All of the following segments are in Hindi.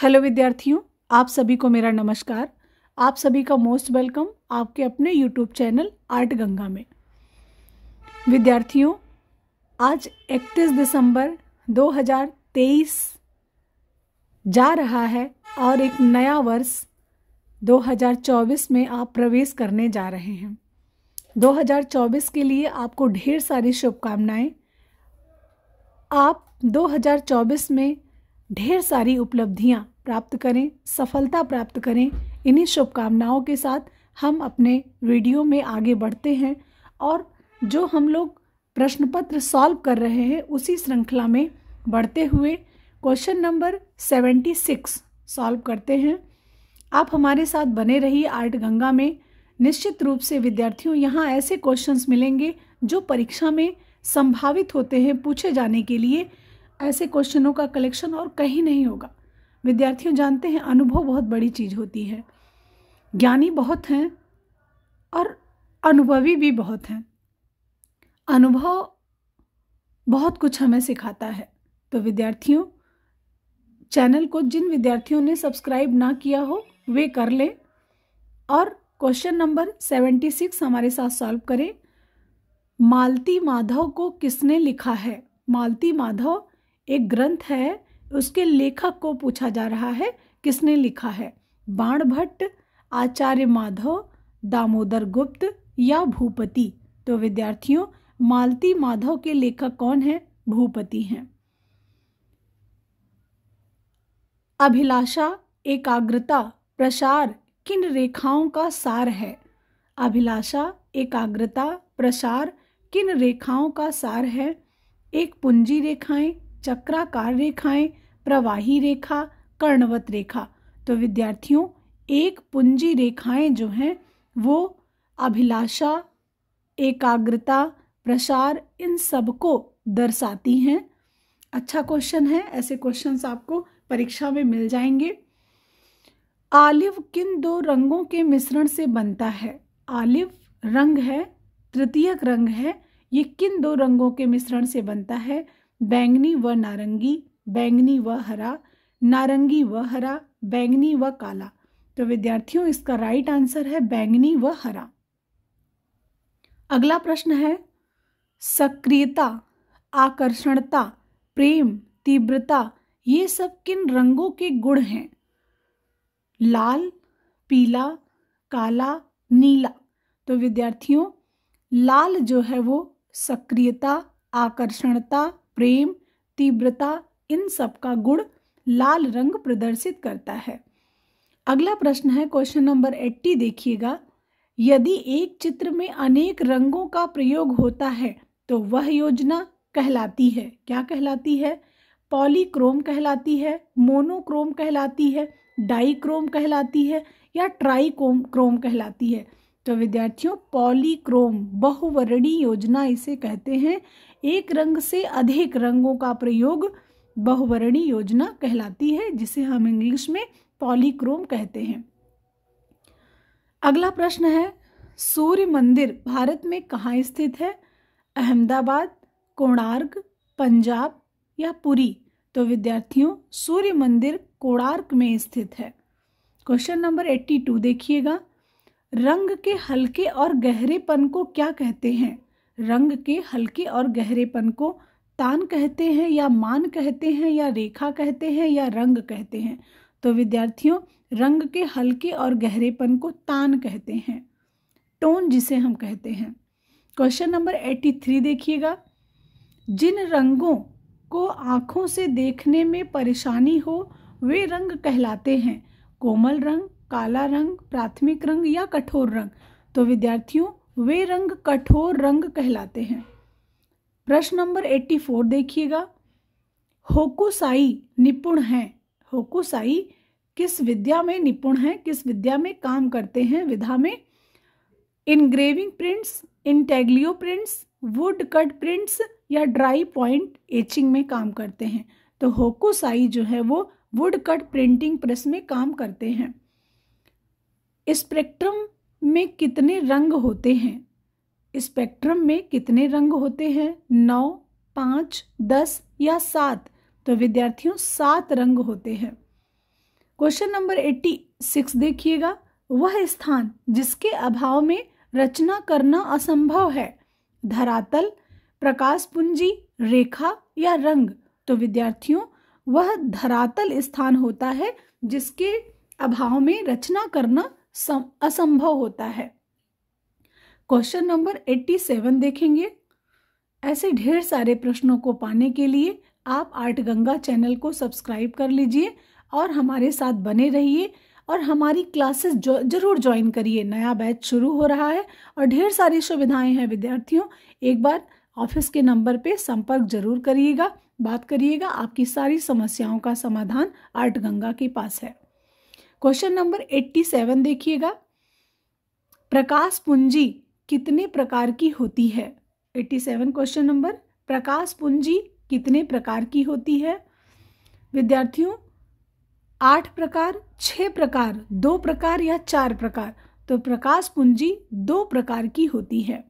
हेलो विद्यार्थियों आप सभी को मेरा नमस्कार आप सभी का मोस्ट वेलकम आपके अपने यूट्यूब चैनल आर्ट गंगा में विद्यार्थियों आज 31 दिसंबर 2023 जा रहा है और एक नया वर्ष 2024 में आप प्रवेश करने जा रहे हैं 2024 के लिए आपको ढेर सारी शुभकामनाएं आप 2024 में ढेर सारी उपलब्धियाँ प्राप्त करें सफलता प्राप्त करें इन्हीं शुभकामनाओं के साथ हम अपने वीडियो में आगे बढ़ते हैं और जो हम लोग प्रश्न पत्र सॉल्व कर रहे हैं उसी श्रृंखला में बढ़ते हुए question number seventy six solve करते हैं आप हमारे साथ बने रहिए आर्ट गंगा में निश्चित रूप से विद्यार्थियों यहाँ ऐसे क्वेश्चंस मिलेंगे जो परीक्षा में संभावित होते हैं पूछे जाने के लिए ऐसे क्वेश्चनों का कलेक्शन और कहीं नहीं होगा विद्यार्थियों जानते हैं अनुभव बहुत बड़ी चीज़ होती है ज्ञानी बहुत हैं और अनुभवी भी बहुत हैं अनुभव बहुत कुछ हमें सिखाता है तो विद्यार्थियों चैनल को जिन विद्यार्थियों ने सब्सक्राइब ना किया हो वे कर लें और क्वेश्चन नंबर सेवेंटी सिक्स हमारे साथ सॉल्व करें मालती माधव को किसने लिखा है मालती माधव एक ग्रंथ है उसके लेखक को पूछा जा रहा है किसने लिखा है बाण भट्ट आचार्य माधव दामोदर गुप्त या भूपति तो विद्यार्थियों मालती माधव के लेखक कौन है भूपति हैं अभिलाषा एकाग्रता प्रसार किन रेखाओं का सार है अभिलाषा एकाग्रता प्रसार किन रेखाओं का सार है एक पुंजी रेखाएं चक्राकार रेखाएं प्रवाही रेखा कर्णवत रेखा तो विद्यार्थियों एक पुंजी रेखाएं जो हैं वो अभिलाषा एकाग्रता प्रसार इन सबको दर्शाती हैं अच्छा क्वेश्चन है ऐसे क्वेश्चंस आपको परीक्षा में मिल जाएंगे आलिव किन दो रंगों के मिश्रण से बनता है आलिव रंग है तृतीयक रंग है ये किन दो रंगों के मिश्रण से बनता है बैंगनी व नारंगी बैंगनी व हरा नारंगी व हरा बैंगनी व काला तो विद्यार्थियों इसका राइट आंसर है बैंगनी व हरा अगला प्रश्न है सक्रियता आकर्षणता प्रेम तीव्रता ये सब किन रंगों के गुण हैं लाल पीला काला नीला तो विद्यार्थियों लाल जो है वो सक्रियता आकर्षणता प्रेम तीव्रता इन सब का गुण लाल रंग प्रदर्शित करता है अगला प्रश्न है क्वेश्चन नंबर एट्टी देखिएगा यदि एक चित्र में अनेक रंगों का प्रयोग होता है तो वह योजना कहलाती है क्या कहलाती है पॉलीक्रोम कहलाती है मोनोक्रोम कहलाती है डाईक्रोम कहलाती है या ट्राईक्रोम क्रोम कहलाती है तो विद्यार्थियों पॉलीक्रोम बहुवर्णी योजना इसे कहते हैं एक रंग से अधिक रंगों का प्रयोग बहुवर्णी योजना कहलाती है जिसे हम इंग्लिश में पॉलीक्रोम कहते हैं अगला प्रश्न है सूर्य मंदिर भारत में कहाँ स्थित है अहमदाबाद कोणार्क पंजाब या पुरी तो विद्यार्थियों सूर्य मंदिर कोणार्क में स्थित है क्वेश्चन नंबर एट्टी टू देखिएगा रंग के हल्के और गहरेपन को क्या कहते हैं रंग के हल्के और गहरेपन को तान कहते हैं या मान कहते हैं या रेखा कहते हैं या रंग कहते हैं तो विद्यार्थियों रंग के हल्के और गहरेपन को तान कहते हैं टोन जिसे हम कहते हैं क्वेश्चन नंबर एट्टी थ्री देखिएगा जिन रंगों को आँखों से देखने में परेशानी हो वे रंग कहलाते हैं कोमल रंग काला रंग प्राथमिक रंग या कठोर रंग तो विद्यार्थियों वे रंग कठोर रंग कहलाते हैं प्रश्न नंबर एट्टी फोर देखिएगा होकुसाई निपुण हैं होकुसाई किस विद्या में निपुण हैं किस विद्या में काम करते हैं विधा में engraving prints intaglio prints wood cut prints या ड्राई पॉइंट एचिंग में काम करते हैं तो होकुसाई जो है वो वुड कट प्रिंटिंग प्रेस में काम करते हैं स्पेक्ट्रम में कितने रंग होते हैं स्पेक्ट्रम में कितने रंग होते हैं नौ पाँच दस या सात तो विद्यार्थियों सात रंग होते हैं क्वेश्चन नंबर एट्टी सिक्स देखिएगा वह स्थान जिसके अभाव में रचना करना असंभव है धरातल प्रकाश पूंजी रेखा या रंग तो विद्यार्थियों वह धरातल स्थान होता है जिसके अभाव में रचना करना असंभव होता है क्वेश्चन नंबर 87 देखेंगे ऐसे ढेर सारे प्रश्नों को पाने के लिए आप आर्ट गंगा चैनल को सब्सक्राइब कर लीजिए और हमारे साथ बने रहिए और हमारी क्लासेस जरूर ज्वाइन करिए नया बैच शुरू हो रहा है और ढेर सारी सुविधाएं हैं विद्यार्थियों एक बार ऑफिस के नंबर पे संपर्क जरूर करिएगा बात करिएगा आपकी सारी समस्याओं का समाधान आर्ट गंगा के पास है क्वेश्चन नंबर 87 देखिएगा प्रकाश पूंजी कितने प्रकार की होती है 87 क्वेश्चन नंबर प्रकाश पूंजी कितने प्रकार की होती है विद्यार्थियों आठ प्रकार छह प्रकार दो प्रकार या चार प्रकार तो प्रकाश पूंजी दो प्रकार की होती है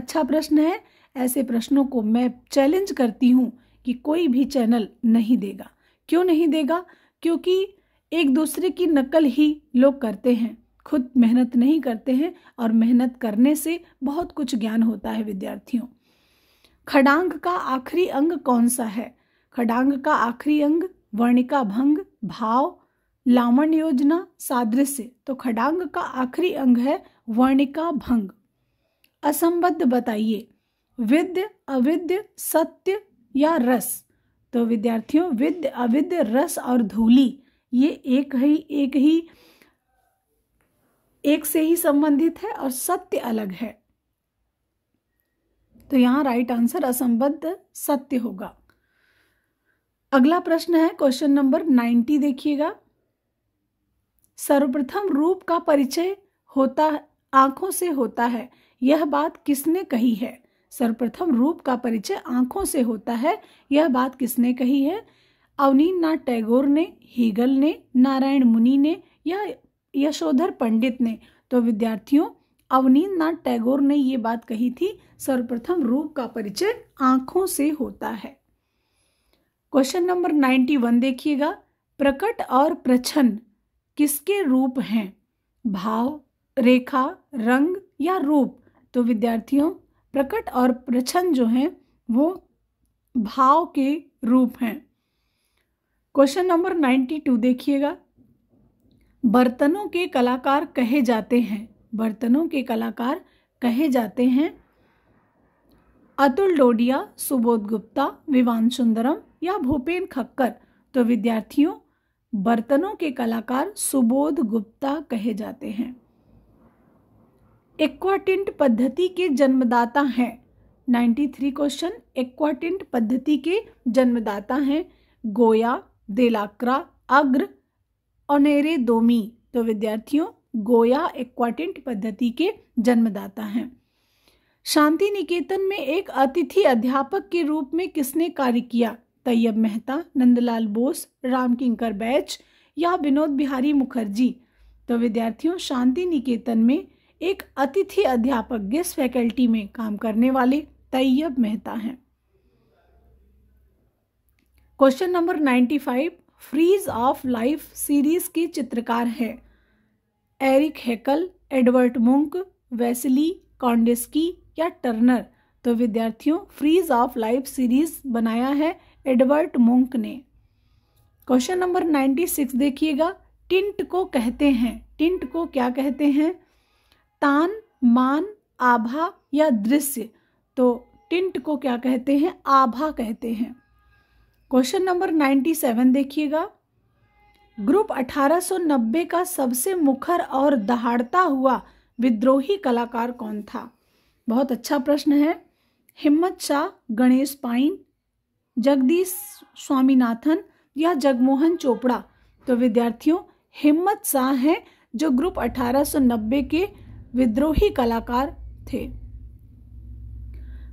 अच्छा प्रश्न है ऐसे प्रश्नों को मैं चैलेंज करती हूँ कि कोई भी चैनल नहीं देगा क्यों नहीं देगा क्योंकि एक दूसरे की नकल ही लोग करते हैं खुद मेहनत नहीं करते हैं और मेहनत करने से बहुत कुछ ज्ञान होता है विद्यार्थियों खडांग का आखिरी अंग कौन सा है खडांग का आखिरी अंग वर्णिका भंग भाव लावण योजना सादृश्य तो खडांग का आखिरी अंग है वर्णिका भंग असंबद्ध बताइए विद्य अविद्य सत्य या रस तो विद्यार्थियों विद्य अविद्य रस और धूली ये एक ही एक ही एक से ही संबंधित है और सत्य अलग है तो यहां राइट आंसर असंबद्ध सत्य होगा अगला प्रश्न है क्वेश्चन नंबर नाइन्टी देखिएगा सर्वप्रथम रूप का परिचय होता आंखों से होता है यह बात किसने कही है सर्वप्रथम रूप का परिचय आंखों से होता है यह बात किसने कही है नाथ टैगोर ने हीगल ने नारायण मुनि ने या यशोधर पंडित ने तो विद्यार्थियों नाथ टैगोर ने ये बात कही थी सर्वप्रथम रूप का परिचय आंखों से होता है क्वेश्चन नंबर नाइन्टी वन देखिएगा प्रकट और प्रछन किसके रूप हैं भाव रेखा रंग या रूप तो विद्यार्थियों प्रकट और प्रछन जो हैं वो भाव के रूप हैं क्वेश्चन नंबर नाइन्टी टू देखिएगा बर्तनों के कलाकार कहे जाते हैं बर्तनों के कलाकार कहे जाते हैं अतुल डोडिया सुबोध गुप्ता विवान सुंदरम या भूपेन खक्कर तो विद्यार्थियों बर्तनों के कलाकार सुबोध गुप्ता कहे जाते हैं एक्वाटिंट पद्धति के जन्मदाता हैं 93 क्वेश्चन एक्वाटिंट पद्धति के जन्मदाता हैं गोया देलाक्रा अग्र और दोमी तो विद्यार्थियों गोया एक्वाटेंट पद्धति के जन्मदाता हैं शांति निकेतन में एक अतिथि अध्यापक के रूप में किसने कार्य किया तैयब मेहता नंदलाल बोस रामकिंकर बैच या विनोद बिहारी मुखर्जी तो विद्यार्थियों शांति निकेतन में एक अतिथि अध्यापक गेस्ट फैकल्टी में काम करने वाले तैयब मेहता हैं question number ninety five frieze of life series के चित्रकार हैं Erich Heckel Edvard Munch Wassily Kandinsky या टर्नर तो विद्यार्थियों फ्रीज ऑफ लाइफ सीरीज बनाया है एडवर्ट मुंक ने क्वेश्चन नंबर नाइन्टी सिक्स देखिएगा टिंट को कहते हैं टिंट को क्या कहते हैं तान मान आभा या दृश्य तो टिंट को क्या कहते हैं आभा कहते हैं क्वेश्चन नंबर नाइन्टी सेवन देखिएगा ग्रुप 1890 का सबसे मुखर और दहाड़ता हुआ विद्रोही कलाकार कौन था बहुत अच्छा प्रश्न है हिम्मत शाह गणेश पाइन जगदीश स्वामीनाथन या जगमोहन चोपड़ा तो विद्यार्थियों हिम्मत शाह हैं जो ग्रुप 1890 के विद्रोही कलाकार थे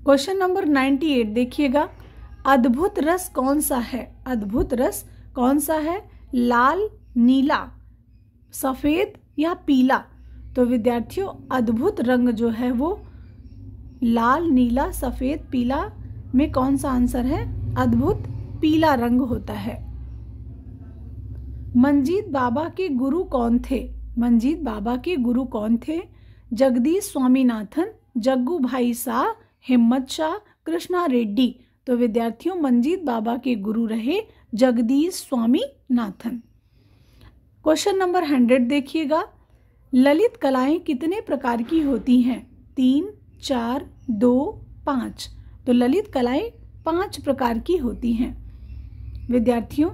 क्वेश्चन नंबर 98 देखिएगा अद्भुत रस कौन सा है अद्भुत रस कौन सा है लाल नीला सफ़ेद या पीला तो विद्यार्थियों अद्भुत रंग जो है वो लाल नीला सफ़ेद पीला में कौन सा आंसर है अद्भुत पीला रंग होता है मंजीत बाबा के गुरु कौन थे मंजीत बाबा के गुरु कौन थे जगदीश स्वामीनाथन जग्गू भाई शाह हिम्मत शाह कृष्णा रेड्डी तो विद्यार्थियों मंजीत बाबा के गुरु रहे Jagdish Swaminathan question number hundred देखिएगा ललित कलाएं कितने प्रकार की होती हैं तीन चार दो पाँच तो ललित कलाएं पांच प्रकार की होती हैं विद्यार्थियों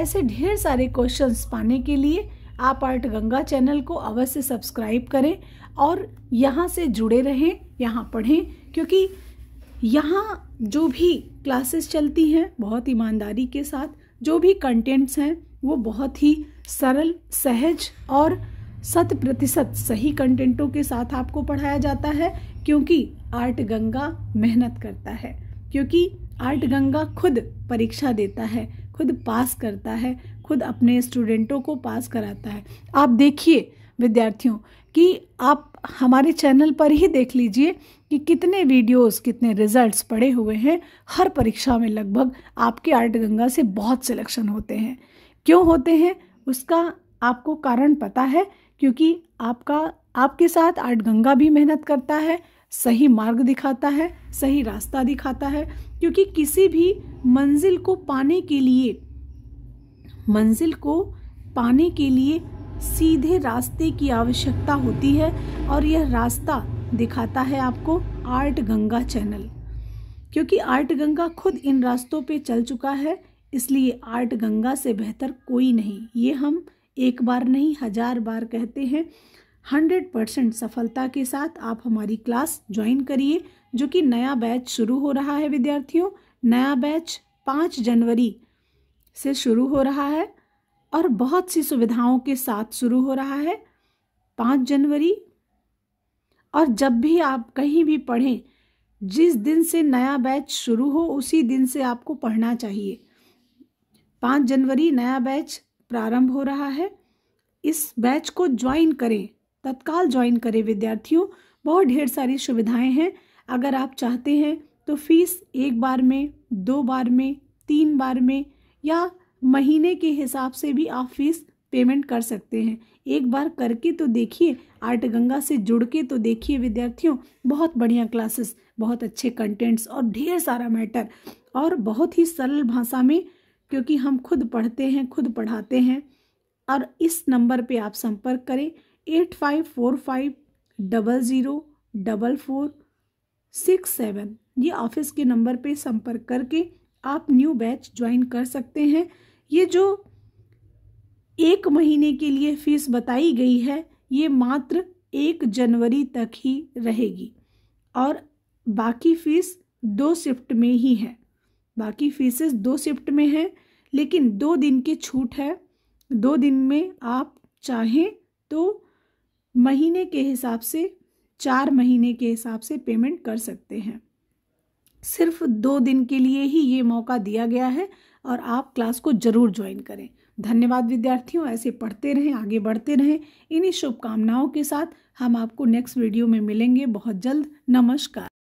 ऐसे ढेर सारे क्वेश्चंस पाने के लिए आप आर्ट गंगा चैनल को अवश्य सब्सक्राइब करें और यहाँ से जुड़े रहें यहाँ पढ़ें क्योंकि यहाँ जो भी क्लासेस चलती हैं बहुत ईमानदारी के साथ जो भी कंटेंट्स हैं वो बहुत ही सरल सहज और शत प्रतिशत सही कंटेंटों के साथ आपको पढ़ाया जाता है क्योंकि आर्ट गंगा मेहनत करता है क्योंकि आर्ट गंगा खुद परीक्षा देता है खुद पास करता है खुद अपने स्टूडेंटों को पास कराता है आप देखिए विद्यार्थियों कि आप हमारे चैनल पर ही देख लीजिए कि कितने वीडियोस कितने रिजल्ट्स पड़े हुए हैं हर परीक्षा में लगभग आपके आर्ट गंगा से बहुत सिलेक्शन होते हैं क्यों होते हैं उसका आपको कारण पता है क्योंकि आपका आपके साथ आर्ट गंगा भी मेहनत करता है सही मार्ग दिखाता है सही रास्ता दिखाता है क्योंकि किसी भी मंजिल को पाने के लिए मंजिल को पाने के लिए सीधे रास्ते की आवश्यकता होती है और यह रास्ता दिखाता है आपको आर्ट गंगा चैनल क्योंकि आर्ट गंगा खुद इन रास्तों पे चल चुका है इसलिए आर्ट गंगा से बेहतर कोई नहीं ये हम एक बार नहीं हजार बार कहते हैं हंड्रेड परसेंट सफलता के साथ आप हमारी क्लास ज्वाइन करिए जो कि नया बैच शुरू हो रहा है विद्यार्थियों नया बैच पाँच जनवरी से शुरू हो रहा है और बहुत सी सुविधाओं के साथ शुरू हो रहा है पाँच जनवरी और जब भी आप कहीं भी पढ़ें जिस दिन से नया बैच शुरू हो उसी दिन से आपको पढ़ना चाहिए पाँच जनवरी नया बैच प्रारंभ हो रहा है इस बैच को ज्वाइन करें तत्काल ज्वाइन करें विद्यार्थियों बहुत ढेर सारी सुविधाएं हैं अगर आप चाहते हैं तो फीस एक बार में दो बार में तीन बार में या महीने के हिसाब से भी आप फीस पेमेंट कर सकते हैं एक बार करके तो देखिए आर्ट गंगा से जुड़ के तो देखिए विद्यार्थियों बहुत बढ़िया क्लासेस बहुत अच्छे कंटेंट्स और ढेर सारा मैटर और बहुत ही सरल भाषा में क्योंकि हम खुद पढ़ते हैं खुद पढ़ाते हैं और इस नंबर पे आप संपर्क करें eight five four five double zero double four six seven ये ऑफिस के नंबर पे संपर्क करके आप न्यू बैच ज्वाइन कर सकते हैं ये जो एक महीने के लिए फीस बताई गई है ये मात्र एक जनवरी तक ही रहेगी और बाकी फीस दो शिफ्ट में ही है बाकी फीसेस दो शिफ्ट में है लेकिन दो दिन की छूट है दो दिन में आप चाहें तो महीने के हिसाब से चार महीने के हिसाब से पेमेंट कर सकते हैं सिर्फ दो दिन के लिए ही ये मौका दिया गया है और आप क्लास को ज़रूर ज्वाइन करें धन्यवाद विद्यार्थियों ऐसे पढ़ते रहें आगे बढ़ते रहें इन्हीं शुभकामनाओं के साथ हम आपको नेक्स्ट वीडियो में मिलेंगे बहुत जल्द नमस्कार